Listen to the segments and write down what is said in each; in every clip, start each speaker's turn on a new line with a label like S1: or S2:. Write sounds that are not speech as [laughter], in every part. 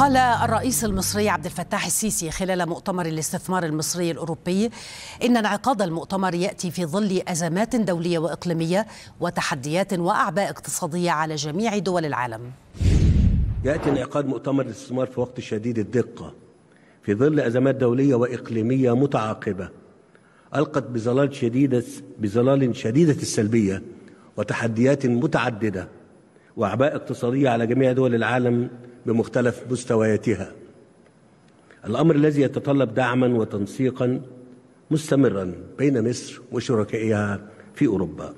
S1: قال الرئيس المصري عبد الفتاح السيسي خلال مؤتمر الاستثمار المصري الاوروبي ان انعقاد المؤتمر ياتي في ظل ازمات دوليه واقليميه وتحديات واعباء اقتصاديه على جميع دول العالم.
S2: ياتي انعقاد مؤتمر الاستثمار في وقت شديد الدقه في ظل ازمات دوليه واقليميه متعاقبه القت بظلال شديده بظلال شديده السلبيه وتحديات متعدده واعباء اقتصاديه على جميع دول العالم بمختلف مستوياتها الأمر الذي يتطلب دعما وتنسيقا مستمرا بين مصر وشركائها في أوروبا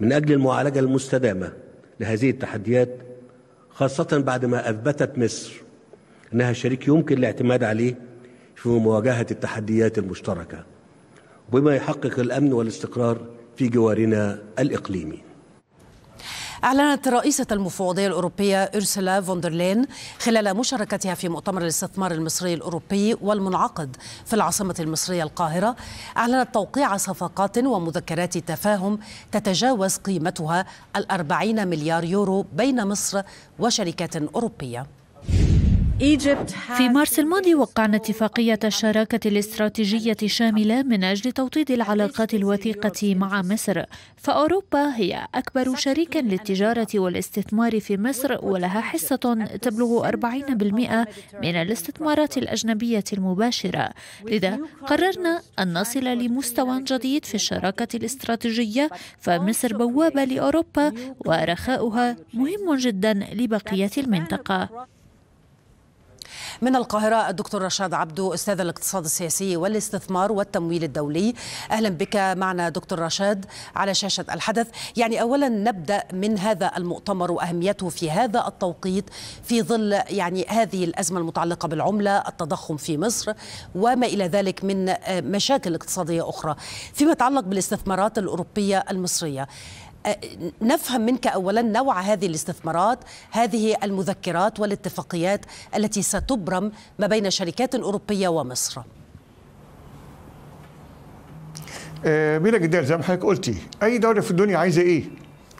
S2: من أجل المعالجة المستدامة لهذه التحديات خاصة بعدما أثبتت مصر أنها شريك يمكن الاعتماد عليه في مواجهة التحديات المشتركة وبما يحقق الأمن والاستقرار في جوارنا الإقليمي
S1: أعلنت رئيسة المفوضية الأوروبية أرسلا فوندرلين خلال مشاركتها في مؤتمر الاستثمار المصري الأوروبي والمنعقد في العاصمة المصرية القاهرة أعلنت توقيع صفقات ومذكرات تفاهم تتجاوز قيمتها الأربعين مليار يورو بين مصر وشركات أوروبية في مارس الماضي وقعنا اتفاقية الشراكة الاستراتيجية الشاملة من أجل توطيد العلاقات الوثيقة مع مصر فأوروبا هي أكبر شريك للتجارة والاستثمار في مصر ولها حصة تبلغ 40% من الاستثمارات الأجنبية المباشرة لذا قررنا أن نصل لمستوى جديد في الشراكة الاستراتيجية فمصر بوابة لأوروبا ورخاؤها مهم جدا لبقية المنطقة من القاهرة الدكتور رشاد عبدو أستاذ الاقتصاد السياسي والاستثمار والتمويل الدولي أهلا بك معنا دكتور رشاد على شاشة الحدث يعني أولا نبدأ من هذا المؤتمر وأهميته في هذا التوقيت في ظل يعني هذه الأزمة المتعلقة بالعملة التضخم في مصر وما إلى ذلك من مشاكل اقتصادية أخرى فيما يتعلق بالاستثمارات الأوروبية المصرية نفهم منك اولا نوع هذه الاستثمارات هذه المذكرات والاتفاقيات التي ستبرم ما بين شركات اوروبيه ومصر
S2: بلا آه، جدال زي ما حضرتك قلتي اي دوله في الدنيا عايزه ايه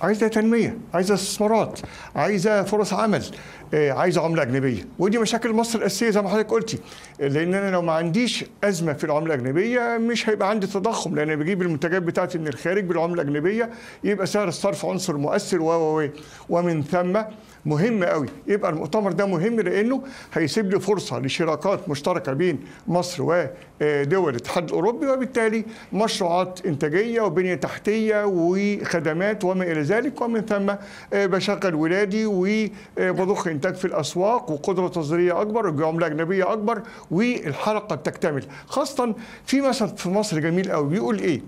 S2: عايزه تنميه عايزه استثمارات عايزه فرص عمل إيه، عايزه عمله اجنبيه ودي مشاكل مصر الاساسيه زي ما حضرتك قلتي لان انا لو ما عنديش ازمه في العمله الاجنبيه مش هيبقى عندي تضخم لان بجيب المنتجات بتاعتي من الخارج بالعمله الاجنبيه يبقى سعر الصرف عنصر مؤثر و ومن ثم مهم قوي يبقى المؤتمر ده مهم لانه هيسيب لي فرصه لشراكات مشتركه بين مصر ودول إيه، الاتحاد الاوروبي وبالتالي مشروعات انتاجيه وبنيه تحتيه وخدمات وما الى ذلك ومن ثم إيه، بشغل ولادي وبضخ الانتاج في الاسواق وقدره تصديريه اكبر العمله اجنبيه اكبر والحلقه بتكتمل خاصه في مثل في مصر جميل قوي بيقول ايه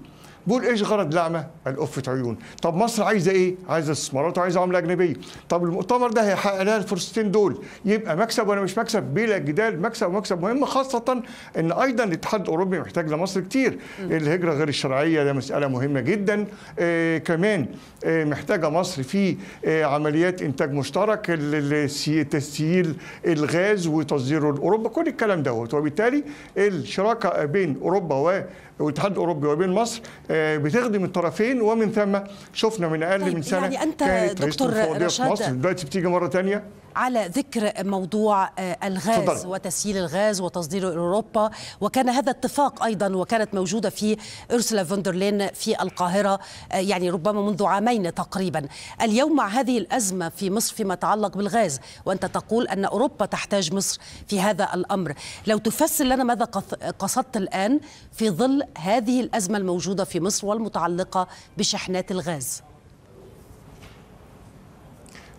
S2: بقول ايش غرض الاعمى؟ قال عيون طب مصر عايزه ايه؟ عايزه استثمارات وعايزه عمله اجنبيه طب المؤتمر ده هيحقق لها الفرصتين دول يبقى مكسب ولا مش مكسب بلا جدال مكسب ومكسب مهم خاصه ان ايضا الاتحاد الاوروبي محتاج لمصر كتير الهجره غير الشرعيه ده مساله مهمه جدا آه كمان آه محتاجه مصر في آه عمليات انتاج مشترك تسييل الغاز وتصديره لاوروبا كل الكلام دوت وبالتالي الشراكه بين اوروبا والاتحاد الاوروبي وبين مصر آه، آه، بتخدم الطرفين ومن ثم شفنا من اقل طيب من سنه يعني انت كانت دكتور رشاد مصر دلوقتي بتيجي مره ثانيه
S1: على ذكر موضوع آه، الغاز فضل. وتسييل الغاز وتصديره اوروبا وكان هذا اتفاق ايضا وكانت موجوده في ارسلا فوندرلين في القاهره آه، يعني ربما منذ عامين تقريبا اليوم مع هذه الازمه في مصر فيما يتعلق بالغاز وانت تقول ان اوروبا تحتاج مصر في هذا الامر لو تفسر لنا ماذا قصدت الان في ظل هذه الازمه الموجوده في مصر والمتعلقه بشحنات الغاز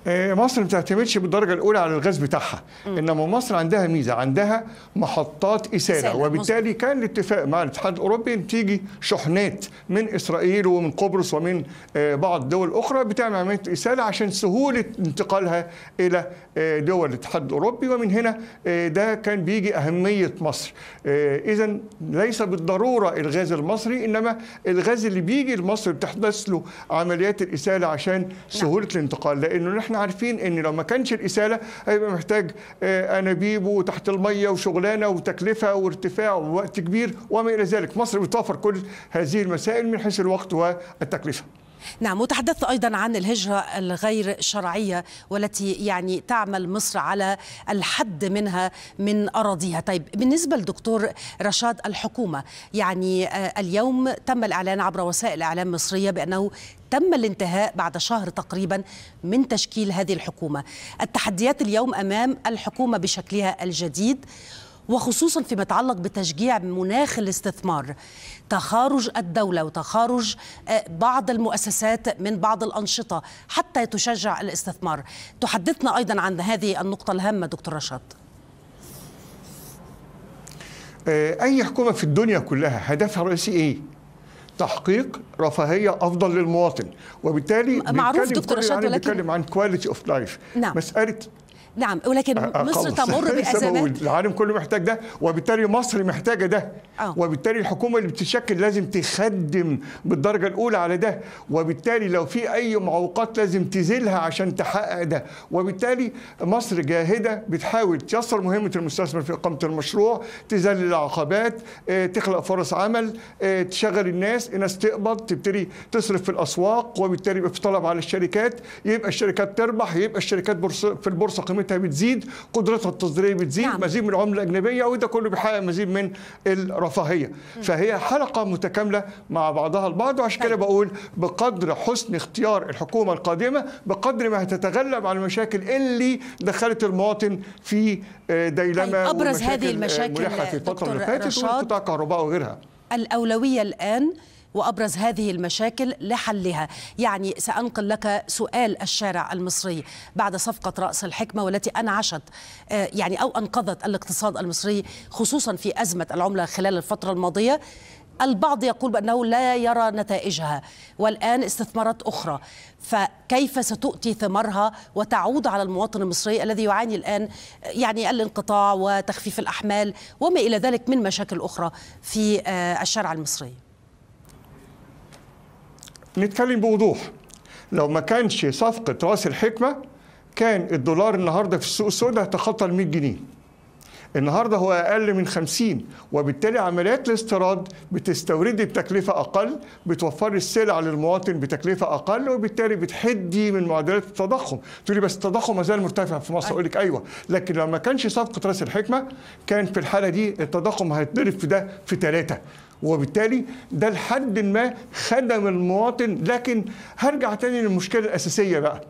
S2: آه، مصر ما بتعتمدش بالدرجه الاولى على الغاز بتاعها م. انما مصر عندها ميزه عندها محطات اساله, وبالتالي مصر. كان الاتفاق مع الاتحاد الاوروبي ان تيجي شحنات من اسرائيل ومن قبرص ومن آه، بعض دول اخرى بتعمل عمليه اساله عشان سهوله انتقالها الى آه، دول الاتحاد الاوروبي ومن هنا ده كان بيجي اهميه مصر اذا ليس بالضروره الغاز المصري انما الغاز اللي بيجي لمصر بتحدث له عمليات الاساله عشان نعم. سهوله الانتقال لانه نحن احنا عارفين ان لو ما كانش الاساله هيبقى محتاج آه، انابيب وتحت الميه وشغلانه وتكلفه وارتفاع ووقت كبير وما الى ذلك مصر بتوفر كل هذه المسائل من حيث الوقت والتكلفه
S1: نعم وتحدثت أيضا عن الهجرة الغير شرعية والتي يعني تعمل مصر على الحد منها من أراضيها طيب بالنسبة للدكتور رشاد الحكومة يعني آه، اليوم تم الإعلان عبر وسائل إعلام مصرية بأنه تم الانتهاء بعد شهر تقريبا من تشكيل هذه الحكومة التحديات اليوم أمام الحكومة بشكلها الجديد وخصوصا فيما يتعلق بتشجيع مناخ الاستثمار تخارج الدولة وتخارج آه، بعض المؤسسات من بعض الأنشطة حتى تشجع الاستثمار تحدثنا أيضا عن هذه النقطة الهامة دكتور
S2: رشاد آه، أي حكومة في الدنيا كلها هدفها الرئيسي إيه؟ تحقيق رفاهيه افضل للمواطن وبالتالي معروف دكتور رشاد ولكن بنتكلم عن كواليتي اوف لايف مساله نعم ولكن أه، أه، مصر تمر [laughs] بازمات العالم كله محتاج ده وبالتالي مصر محتاجه ده آه. وبالتالي الحكومه اللي بتتشكل لازم تخدم بالدرجه الاولى على ده وبالتالي لو في اي معوقات لازم تزيلها عشان تحقق ده وبالتالي مصر جاهده بتحاول تيسر مهمه المستثمر في اقامه المشروع تزل العقبات آه، تخلق فرص عمل تشغل الناس الناس تقبض تبتدي تصرف في الاسواق وبالتالي يبقى في طلب على الشركات يبقى الشركات تربح يبقى الشركات في البورصه قيمتها قيمتها بتزيد قدرتها التصديريه بتزيد نعم. مزيد من العمله الاجنبيه وده كله بيحقق مزيد من الرفاهيه فهي حلقه متكامله مع بعضها البعض وعشان كده طيب. بقول بقدر حسن اختيار الحكومه القادمه بقدر ما هتتغلب على المشاكل اللي دخلت المواطن في آه، ديلمه طيب، ابرز هذه المشاكل آه، في الفتره اللي فاتت وقطاع كهرباء وغيرها
S1: الاولويه الان وأبرز هذه المشاكل لحلها يعني سأنقل لك سؤال الشارع المصري بعد صفقة رأس الحكمة والتي أنعشت آه، يعني أو أنقذت الاقتصاد المصري خصوصا في أزمة العملة خلال الفترة الماضية البعض يقول بأنه لا يرى نتائجها والآن استثمارات أخرى فكيف ستؤتي ثمارها وتعود على المواطن المصري الذي يعاني الآن آه، يعني الانقطاع وتخفيف الأحمال وما إلى ذلك من مشاكل أخرى في آه، الشارع المصري
S2: نتكلم بوضوح لو ما كانش صفقة رأس الحكمة كان الدولار النهاردة في السوق السوداء تخطى ال 100 جنيه النهارده هو اقل من 50 وبالتالي عمليات الاستيراد بتستورد التكلفه اقل بتوفر السلع للمواطن بتكلفه اقل وبالتالي بتحدي من معدلات التضخم تقولي بس التضخم ما زال مرتفع في مصر اقول لك ايوه لكن لو ما كانش صفقه راس الحكمه كان في الحاله دي التضخم هيتضرب في ده في ثلاثه وبالتالي ده لحد ما خدم المواطن لكن هرجع تاني للمشكله الاساسيه بقى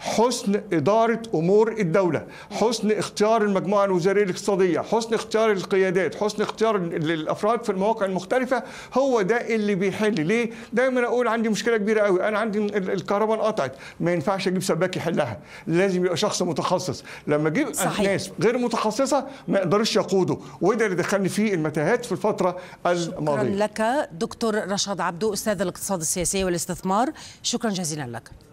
S2: حسن إدارة أمور الدولة حسن اختيار المجموعة الوزارية الاقتصادية حسن اختيار القيادات حسن اختيار الأفراد في المواقع المختلفة هو ده اللي بيحل ليه دايما أقول عندي مشكلة كبيرة قوي أنا عندي الكهرباء انقطعت ما ينفعش أجيب سباك يحلها لازم يبقى شخص متخصص لما أجيب ناس غير متخصصة ما يقدرش يقوده وده اللي دخلني فيه المتاهات في الفترة الماضية
S1: شكرا لك دكتور رشاد عبدو أستاذ الاقتصاد السياسي والاستثمار شكرا جزيلا لك